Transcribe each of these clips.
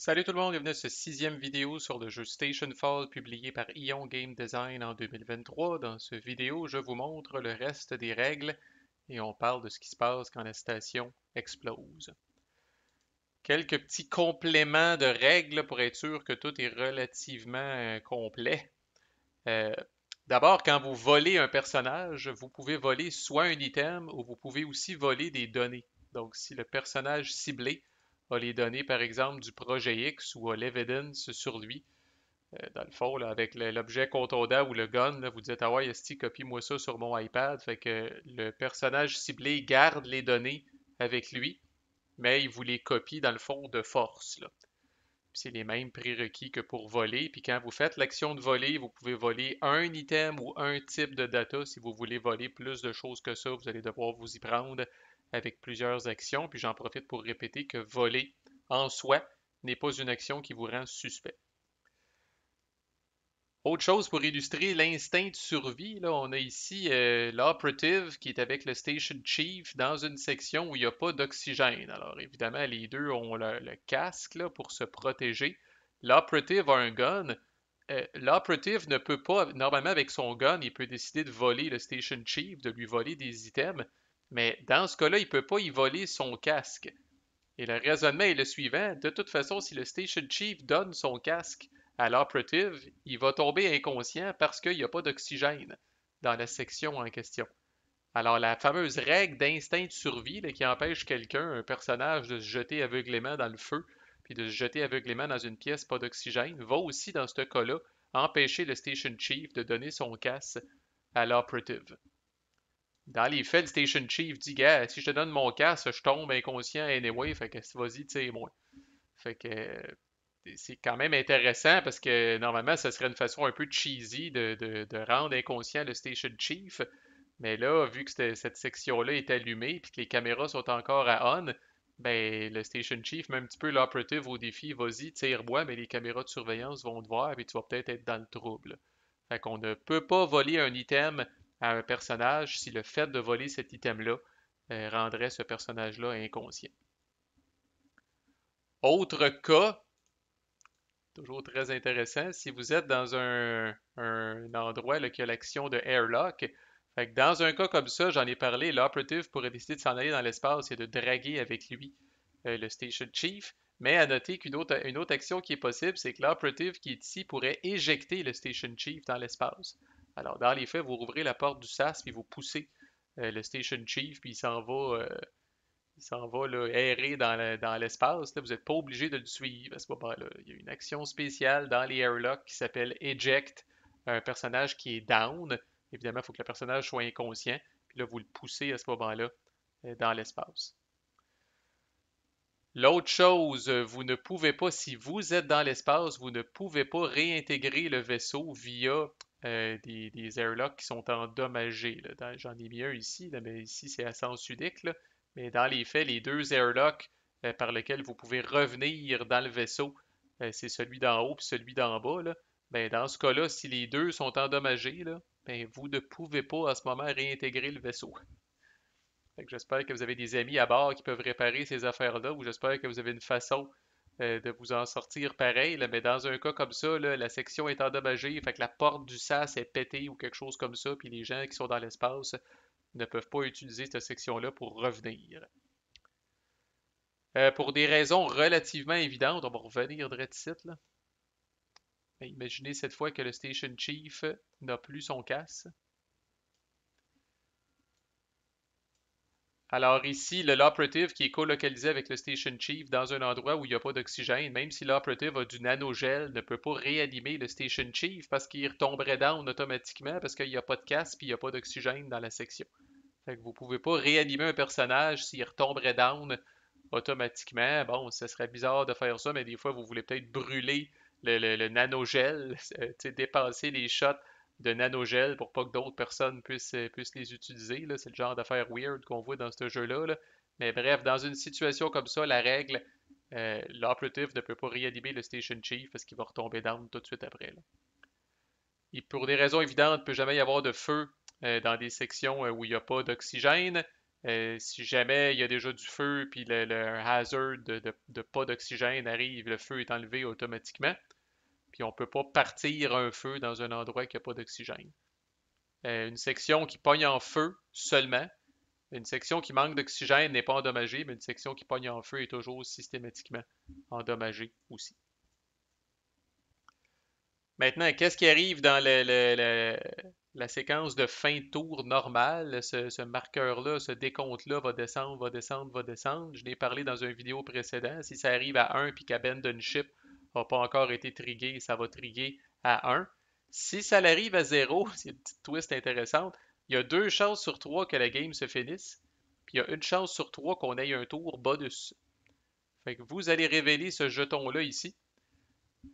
Salut tout le monde, bienvenue à ce sixième vidéo sur le jeu Station Fall publié par Ion Game Design en 2023. Dans ce vidéo, je vous montre le reste des règles et on parle de ce qui se passe quand la station explose. Quelques petits compléments de règles pour être sûr que tout est relativement euh, complet. Euh, d'abord, quand vous volez un personnage, vous pouvez voler soit un item ou vous pouvez aussi voler des données. Donc, si le personnage ciblé a les données, par exemple, du projet X ou a l'evidence sur lui. Euh, dans le fond, avec l'objet contondant ou le gun, vous dites Ah ouais, Esti, copie-moi ça sur mon iPad. Fait que le personnage ciblé garde les données avec lui, mais il vous les copie dans le fond de force. C'est les mêmes prérequis que pour voler. Puis quand vous faites l'action de voler, vous pouvez voler un item ou un type de data. Si vous voulez voler plus de choses que ça, vous allez devoir vous y prendre avec plusieurs actions. Puis j'en profite pour répéter que voler en soi n'est pas une action qui vous rend suspect. Autre chose pour illustrer l'instinct de survie, là, on a ici euh, l'operative qui est avec le station chief dans une section où il n'y a pas d'oxygène. Alors évidemment, les deux ont le, casque là, pour se protéger. L'operative a un gun. Euh, l'operative ne peut pas, normalement avec son gun, il peut décider de voler le station chief, de lui voler des items, mais dans ce cas-là, il ne peut pas y voler son casque. Et le raisonnement est le suivant. De toute façon, si le station chief donne son casque à l'operative, il va tomber inconscient parce qu'il n'y a pas d'oxygène dans la section en question. Alors, la fameuse règle d'instinct de survie qui empêche quelqu'un, un personnage, de se jeter aveuglément dans le feu, puis de se jeter aveuglément dans une pièce pas d'oxygène, va aussi, dans ce cas-là, empêcher le station chief de donner son casque à l'operative dans les faits, le Station Chief dit Gars, si je te donne mon casque, je tombe inconscient anyway, fait que vas-y, tu moi. Fait que c'est quand même intéressant parce que normalement, ce serait une façon un peu cheesy de, rendre inconscient le Station Chief. Mais là, vu que cette section-là est allumée et que les caméras sont encore à on, ben, le Station Chief même un petit peu l'operative au défi vas-y, tire-moi, mais les caméras de surveillance vont te voir et tu vas peut-être être dans le trouble. Fait qu'on ne peut pas voler un item à un personnage si le fait de voler cet item-là euh, rendrait ce personnage-là inconscient. Autre cas, toujours très intéressant, si vous êtes dans un, endroit qui a l'action de airlock, dans un cas comme ça, j'en ai parlé, l'operative pourrait décider de s'en aller dans l'espace et de draguer avec lui euh, le station chief. Mais à noter qu'une autre, autre action qui est possible, c'est que l'operative qui est ici pourrait éjecter le station chief dans l'espace. Alors, dans les faits, vous rouvrez la porte du SAS, puis vous poussez euh, le station chief, puis il s'en va, euh, il s'en va là, errer dans, l'espace. Là, vous n'êtes pas obligé de le suivre à ce moment-là. Il y a une action spéciale dans les airlocks qui s'appelle Eject, un personnage qui est down. Évidemment, il faut que le personnage soit inconscient. Puis là, vous le poussez à ce moment-là euh, dans l'espace. L'autre chose, vous ne pouvez pas, si vous êtes dans l'espace, vous ne pouvez pas réintégrer le vaisseau via euh, des, airlocks qui sont endommagés. J'en ai mis un ici, mais ici c'est à sens unique. Mais dans les faits, les deux airlocks euh, par lesquels vous pouvez revenir dans le vaisseau, euh, c'est celui d'en haut et celui d'en bas. Ben, dans ce cas-là, si les deux sont endommagés, ben, vous ne pouvez pas à ce moment réintégrer le vaisseau. J'espère que vous avez des amis à bord qui peuvent réparer ces affaires-là, ou j'espère que vous avez une façon euh, de vous en sortir pareil. mais dans un cas comme ça, la section est endommagée, fait que la porte du SAS est pétée ou quelque chose comme ça, puis les gens qui sont dans l'espace ne peuvent pas utiliser cette section-là pour revenir. Euh, pour des raisons relativement évidentes, on va revenir de site. Ben, imaginez cette fois que le Station Chief n'a plus son casse. Alors ici, l'operative qui est colocalisé avec le Station Chief dans un endroit où il n'y a pas d'oxygène, même si l'operative a du nanogel, ne peut pas réanimer le Station Chief parce qu'il retomberait down automatiquement parce qu'il n'y a pas de casque et il n'y a pas d'oxygène dans la section. Fait vous ne pouvez pas réanimer un personnage s'il retomberait down automatiquement. Bon, ce serait bizarre de faire ça, mais des fois, vous voulez peut-être brûler le, nanogel, euh, dépasser les shots de nanogel pour pas que d'autres personnes puissent, euh, puissent, les utiliser. C'est le genre d'affaire weird qu'on voit dans ce jeu-là. Mais bref, dans une situation comme ça, la règle, euh, l'operative ne peut pas réanimer le Station Chief parce qu'il va retomber down tout de suite après. Et pour des raisons évidentes, il ne peut jamais y avoir de feu euh, dans des sections où il n'y a pas d'oxygène. si jamais il y a déjà du feu, puis le, le hazard de, de pas d'oxygène arrive, le feu est enlevé automatiquement puis on ne peut pas partir un feu dans un endroit qui n'a pas d'oxygène. Euh, une section qui pogne en feu seulement, une section qui manque d'oxygène n'est pas endommagée, mais une section qui pogne en feu est toujours systématiquement endommagée aussi. Maintenant, qu'est-ce qui arrive dans la séquence de fin tour normale? Ce, marqueur-là, ce décompte-là va descendre, va descendre, va descendre. Je l'ai parlé dans une vidéo précédente. Si ça arrive à 1 puis qu'à abandon ship, n'a pas encore été trigué, ça va triguer à 1. Si ça arrive à 0, c'est une petite twist intéressante, il y a deux chances sur trois que la game se finisse, puis il y a une chance sur trois qu'on ait un tour bonus. Fait vous allez révéler ce jeton-là ici.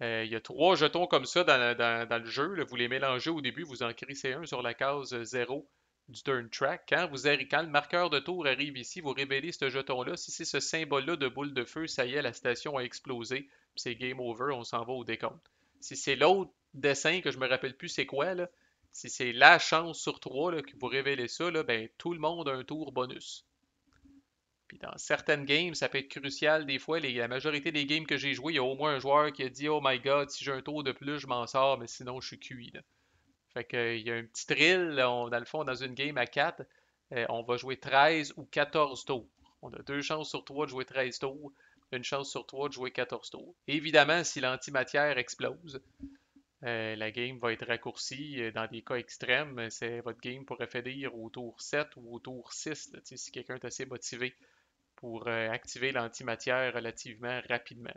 Euh, il y a trois jetons comme ça dans, le jeu. vous les mélangez au début, vous en crissez un sur la case 0 du turn track. Quand, vous quand le marqueur de tour arrive ici, vous révélez ce jeton-là. Si c'est ce symbole-là de boule de feu, ça y est, la station a explosé c'est game over, on s'en va au décompte. Si c'est l'autre dessin que je me rappelle plus c'est quoi, là, si c'est la chance sur trois que vous révélez ça, ben, tout le monde a un tour bonus. Puis dans certaines games, ça peut être crucial. Des fois, la majorité des games que j'ai joué, il y a au moins un joueur qui a dit Oh my god, si j'ai un tour de plus, je m'en sors, mais sinon, je suis cuit. Là. Fait qu'il y a un petit thrill, on, dans le fond, dans une game à 4, euh, on va jouer 13 ou 14 tours. On a deux chances sur trois de jouer 13 tours une chance sur trois de jouer 14 tours. Évidemment, si l'antimatière explose, euh, la game va être raccourcie. Euh, dans des cas extrêmes, euh, c'est, votre game pourrait finir au tour 7 ou au tour 6, si quelqu'un est assez motivé pour activer l'antimatière relativement rapidement.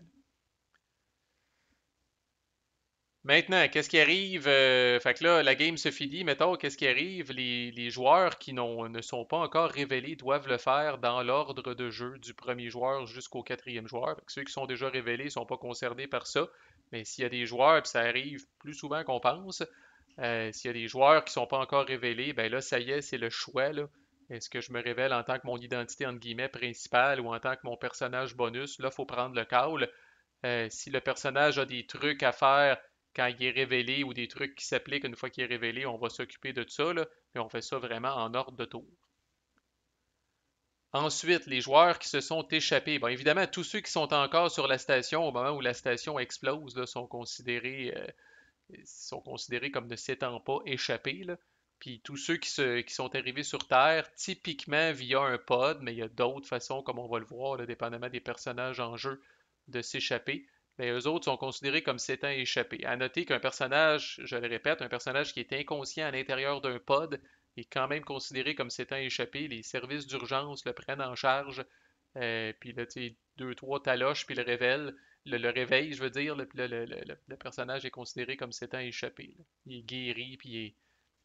Maintenant, qu'est-ce qui arrive? Euh, fait que là, la game se finit. Mettons, qu'est-ce qui arrive? Les, joueurs qui ne sont pas encore révélés doivent le faire dans l'ordre de jeu du premier joueur jusqu'au quatrième joueur. ceux qui sont déjà révélés ne sont pas concernés par ça. Mais s'il y a des joueurs, puis ça arrive plus souvent qu'on pense, euh, s'il y a des joueurs qui ne sont pas encore révélés, ben là, ça y est, c'est le choix. Est-ce que je me révèle en tant que mon identité entre guillemets principale ou en tant que mon personnage bonus? Là, il faut prendre le call. Euh, si le personnage a des trucs à faire quand il est révélé ou des trucs qui s'appliquent une fois qu'il est révélé, on va s'occuper de ça, là, mais on fait ça vraiment en ordre de tour. Ensuite, les joueurs qui se sont échappés. Bon, évidemment, tous ceux qui sont encore sur la station au moment où la station explose sont, considérés, euh, sont considérés comme ne s'étant pas échappés. Là. Puis tous ceux qui, qui, sont arrivés sur Terre, typiquement via un pod, mais il y a d'autres façons, comme on va le voir, dépendamment des personnages en jeu, de s'échapper mais eux autres sont considérés comme s'étant échappés. À noter qu'un personnage, je le répète, un personnage qui est inconscient à l'intérieur d'un pod est quand même considéré comme s'étant échappé. Les services d'urgence le prennent en charge, euh, puis là, tu deux, trois taloches, puis le révèle, le, je veux dire, le, personnage est considéré comme s'étant échappé. Il est guéri, puis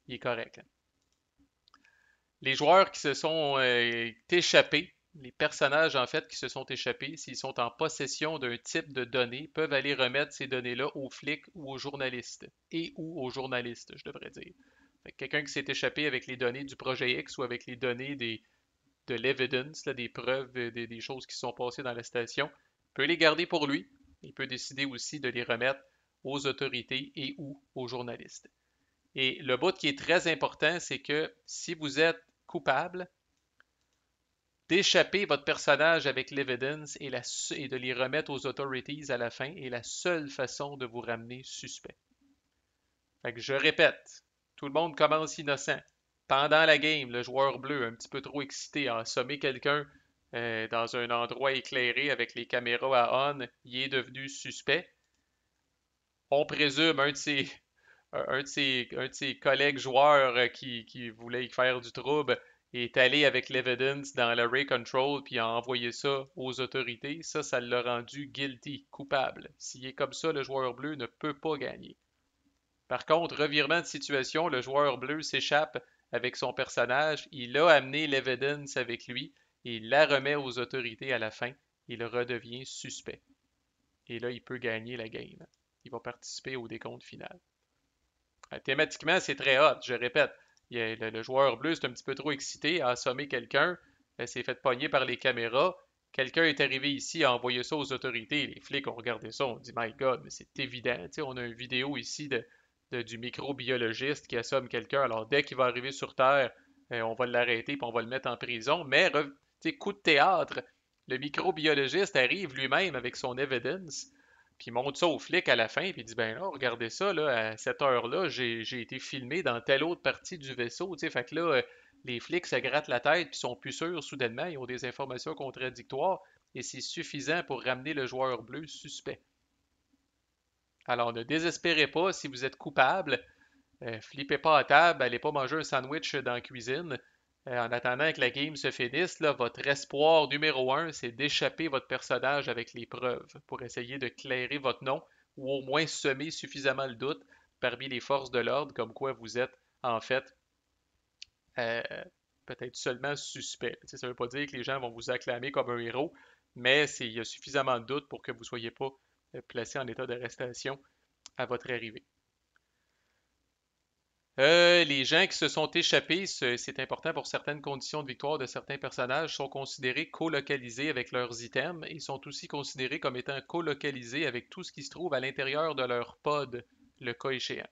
il est, correct. Les joueurs qui se sont euh, échappés les personnages en fait qui se sont échappés, s'ils sont en possession d'un type de données, peuvent aller remettre ces données-là aux flics ou aux journalistes. Et ou aux journalistes, je devrais dire. Quelqu'un qui s'est échappé avec les données du projet X ou avec les données de l'évidence, des preuves, euh, des, choses qui sont passées dans la station, peut les garder pour lui. Il peut décider aussi de les remettre aux autorités et ou aux journalistes. Et le but qui est très important, c'est que si vous êtes coupable, d'échapper votre personnage avec l'evidence et, de les remettre aux authorities à la fin est la seule façon de vous ramener suspect. je répète, tout le monde commence innocent. Pendant la game, le joueur bleu, un petit peu trop excité, a assommé quelqu'un euh, dans un endroit éclairé avec les caméras à on, il est devenu suspect. On présume un de ses, collègues joueurs euh, qui voulait y faire du trouble est allé avec l'evidence dans le Ray Control puis a envoyé ça aux autorités, ça, ça l'a rendu guilty, coupable. S'il est comme ça, le joueur bleu ne peut pas gagner. Par contre, revirement de situation, le joueur bleu s'échappe avec son personnage, il a amené l'evidence avec lui, et il la remet aux autorités à la fin, il redevient suspect. Et là, il peut gagner la game. Il va participer au décompte final. Euh, thématiquement, c'est très hot, je répète le, joueur bleu est un petit peu trop excité, a assommé quelqu'un, s'est fait pogner par les caméras. Quelqu'un est arrivé ici, a envoyé ça aux autorités. Les flics ont regardé ça, on dit My God, mais c'est évident. on a une vidéo ici du microbiologiste qui assomme quelqu'un. Alors dès qu'il va arriver sur Terre, euh, on va l'arrêter et on va le mettre en prison. Mais coup de théâtre, le microbiologiste arrive lui-même avec son evidence puis il montre ça au flics à la fin, puis il dit Ben là, regardez ça, à cette heure-là, j'ai été filmé dans telle autre partie du vaisseau. Fait que là, euh, les flics se grattent la tête, puis sont plus sûrs soudainement, ils ont des informations contradictoires, et c'est suffisant pour ramener le joueur bleu suspect. Alors ne désespérez pas si vous êtes coupable. Euh, flippez pas à table, allez pas manger un sandwich dans la cuisine. Euh, en attendant que la game se finisse, votre espoir numéro un, c'est d'échapper votre personnage avec les preuves pour essayer de clairer votre nom ou au moins semer suffisamment le doute parmi les forces de l'ordre, comme quoi vous êtes en fait euh, peut-être seulement suspect. ça ne veut pas dire que les gens vont vous acclamer comme un héros, mais il y a suffisamment de doute pour que vous ne soyez pas euh, placé en état d'arrestation à votre arrivée. Euh, les gens qui se sont échappés, c'est important pour certaines conditions de victoire de certains personnages, sont considérés colocalisés avec leurs items et sont aussi considérés comme étant colocalisés avec tout ce qui se trouve à l'intérieur de leur pod, le cas échéant.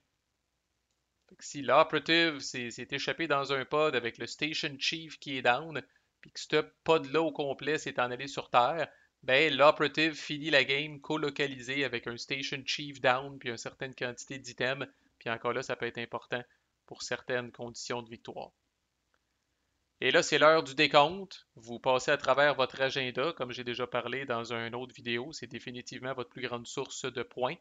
si l'operative s'est échappé dans un pod avec le station chief qui est down, puis que ce pod-là au complet s'est en allé sur Terre, ben l'operative finit la game colocalisé avec un station chief down puis une certaine quantité d'items encore là, ça peut être important pour certaines conditions de victoire. Et là, c'est l'heure du décompte. Vous passez à travers votre agenda, comme j'ai déjà parlé dans une autre vidéo. C'est définitivement votre plus grande source de points.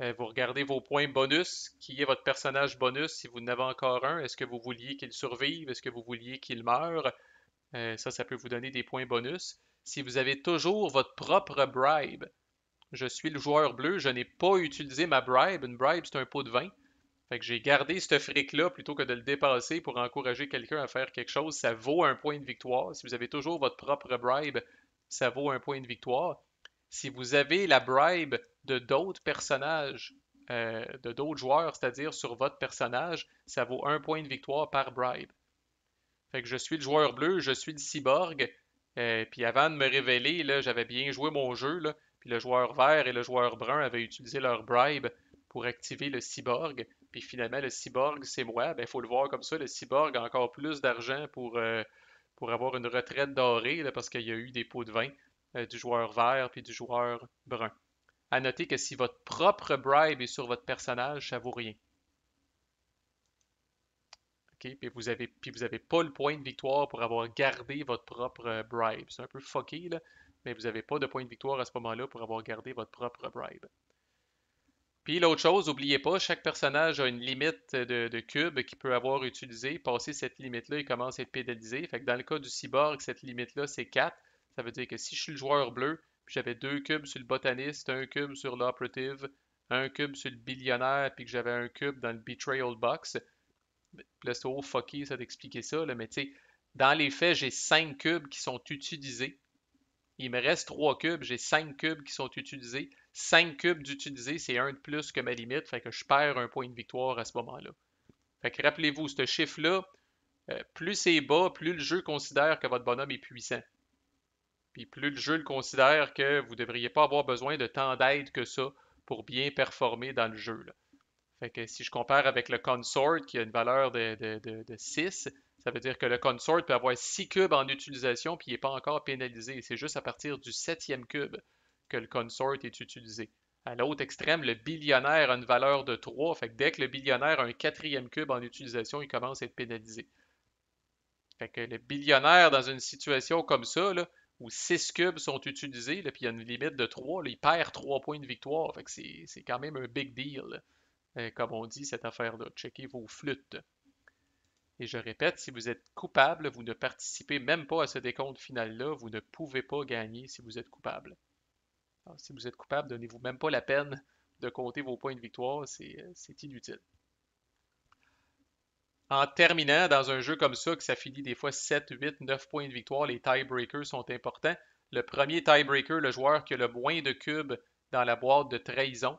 Euh, vous regardez vos points bonus. Qui est votre personnage bonus si vous n'avez encore un? Est-ce que vous vouliez qu'il survive? Est-ce que vous vouliez qu'il meure? Euh, ça, ça peut vous donner des points bonus. Si vous avez toujours votre propre bribe, je suis le joueur bleu, je n'ai pas utilisé ma bribe. Une bribe, c'est un pot de vin. Fait que j'ai gardé ce fric-là plutôt que de le dépasser pour encourager quelqu'un à faire quelque chose. Ça vaut un point de victoire. Si vous avez toujours votre propre bribe, ça vaut un point de victoire. Si vous avez la bribe de d'autres personnages, euh, de d'autres joueurs, c'est-à-dire sur votre personnage, ça vaut un point de victoire par bribe. Fait que je suis le joueur bleu, je suis le cyborg. Euh, puis avant de me révéler, j'avais bien joué mon jeu. puis le joueur vert et le joueur brun avaient utilisé leur bribe pour activer le cyborg. Puis finalement, le cyborg, c'est moi. Il ben, faut le voir comme ça. Le cyborg a encore plus d'argent pour, euh, pour avoir une retraite dorée parce qu'il y a eu des pots de vin euh, du joueur vert puis du joueur brun. À noter que si votre propre bribe est sur votre personnage, ça vaut rien. Ok, puis vous avez puis vous avez pas le point de victoire pour avoir gardé votre propre bribe. C'est un peu fucky, mais vous n'avez pas de point de victoire à ce moment-là pour avoir gardé votre propre bribe. Puis l'autre chose, n'oubliez pas, chaque personnage a une limite de, cubes cube qu'il peut avoir utilisé. Passer cette limite-là, il commence à être pédalisé. Fait que dans le cas du cyborg, cette limite-là, c'est 4. Ça veut dire que si je suis le joueur bleu, j'avais deux cubes sur le botaniste, un cube sur l'operative, un cube sur le billionnaire, puis que j'avais un cube dans le betrayal box. Là, c'est au fucky, ça t'expliquer ça, là, mais tu sais, dans les faits, j'ai 5 cubes qui sont utilisés. Il me reste 3 cubes, j'ai 5 cubes qui sont utilisés. 5 cubes d'utiliser, c'est un de plus que ma limite, fait que je perds un point de victoire à ce moment-là. Fait que rappelez-vous, ce chiffre-là, euh, plus c'est bas, plus le jeu considère que votre bonhomme est puissant. Puis plus le jeu le considère que vous ne devriez pas avoir besoin de tant d'aide que ça pour bien performer dans le jeu. Fait que si je compare avec le consort qui a une valeur de, 6, ça veut dire que le consort peut avoir 6 cubes en utilisation puis il n'est pas encore pénalisé. C'est juste à partir du 7e cube que le consort est utilisé. À l'autre extrême, le billionnaire a une valeur de 3. Fait que dès que le billionnaire a un quatrième cube en utilisation, il commence à être pénalisé. Fait que le billionnaire, dans une situation comme ça, là, où 6 cubes sont utilisés, là, puis il y a une limite de 3, il perd 3 points de victoire. Fait c'est quand même un big deal, euh, comme on dit, cette affaire-là. Checkez vos flûtes. Et je répète, si vous êtes coupable, vous ne participez même pas à ce décompte final-là. Vous ne pouvez pas gagner si vous êtes coupable. Ah, si vous êtes coupable, donnez-vous même pas la peine de compter vos points de victoire, c'est euh, inutile. En terminant, dans un jeu comme ça, que ça finit des fois 7, 8, 9 points de victoire, les tiebreakers sont importants. Le premier tiebreaker, le joueur qui a le moins de cubes dans la boîte de trahison.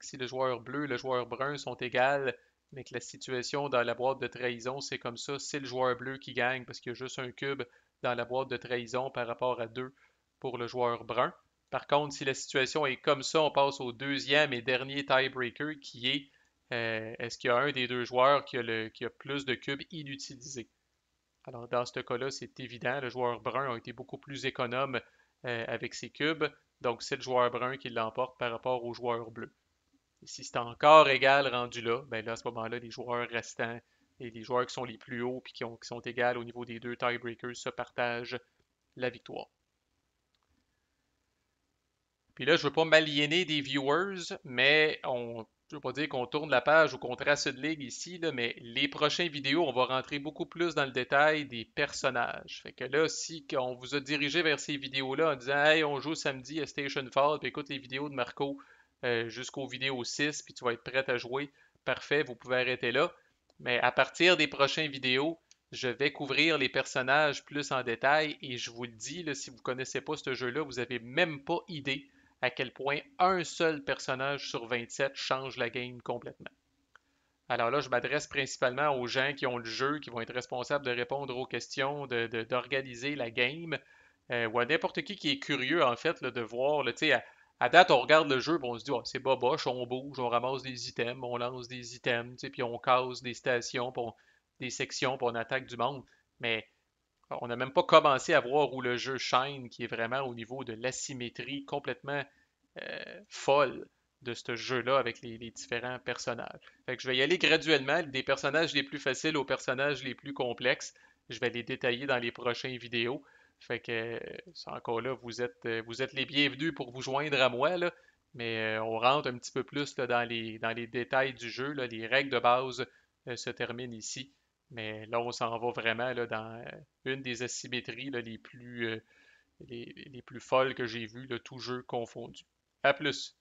si le joueur bleu et le joueur brun sont égales, mais que la situation dans la boîte de trahison, c'est comme ça, c'est le joueur bleu qui gagne parce qu'il y a juste un cube dans la boîte de trahison par rapport à deux pour le joueur brun. Par contre, si la situation est comme ça, on passe au deuxième et dernier tiebreaker qui est euh, est-ce qu'il y a un des deux joueurs qui a, plus de cubes inutilisés? Alors, dans ce cas-là, c'est évident, le joueur brun a été beaucoup plus économe euh, avec ses cubes, donc c'est le joueur brun qui l'emporte par rapport au joueur bleu. Et si c'est encore égal rendu là, ben là, à ce moment-là, les joueurs restants et les joueurs qui sont les plus hauts puis qui, qui sont égales au niveau des deux tiebreakers se partagent la victoire. Puis là, je veux pas m'aliéner des viewers, mais on, je veux pas dire qu'on tourne la page ou qu'on trace de ligue ici, mais les prochaines vidéos, on va rentrer beaucoup plus dans le détail des personnages. Fait que là, si on vous a dirigé vers ces vidéos-là en disant Hey, on joue samedi à Station Fall, puis écoute les vidéos de Marco euh, jusqu'aux vidéos 6, puis tu vas être prêt à jouer, parfait, vous pouvez arrêter là. Mais à partir des prochaines vidéos, je vais couvrir les personnages plus en détail et je vous le dis, si vous ne connaissez pas ce jeu-là, vous n'avez même pas idée à quel point un seul personnage sur 27 change la game complètement. Alors là, je m'adresse principalement aux gens qui ont le jeu, qui vont être responsables de répondre aux questions, d'organiser la game, euh, ou à n'importe qui qui est curieux, en fait, de voir, à, date, on regarde le jeu, on se dit, ah, c'est boboche, on bouge, on ramasse des items, on lance des items, puis on casse des stations, des sections, puis on attaque du monde. Mais on n'a même pas commencé à voir où le jeu chaîne, qui est vraiment au niveau de l'asymétrie complètement euh, folle de ce jeu-là avec les, différents personnages. je vais y aller graduellement, des personnages les plus faciles aux personnages les plus complexes. Je vais les détailler dans les prochaines vidéos. Fait que, encore là, vous êtes, euh, vous êtes les bienvenus pour vous joindre à moi, mais euh, on rentre un petit peu plus dans, les, dans les détails du jeu. Là. Les règles de base se terminent ici. Mais là, on s'en va vraiment dans euh, une des asymétries euh, les, plus, folles que j'ai vues, le tout jeu confondu. À plus!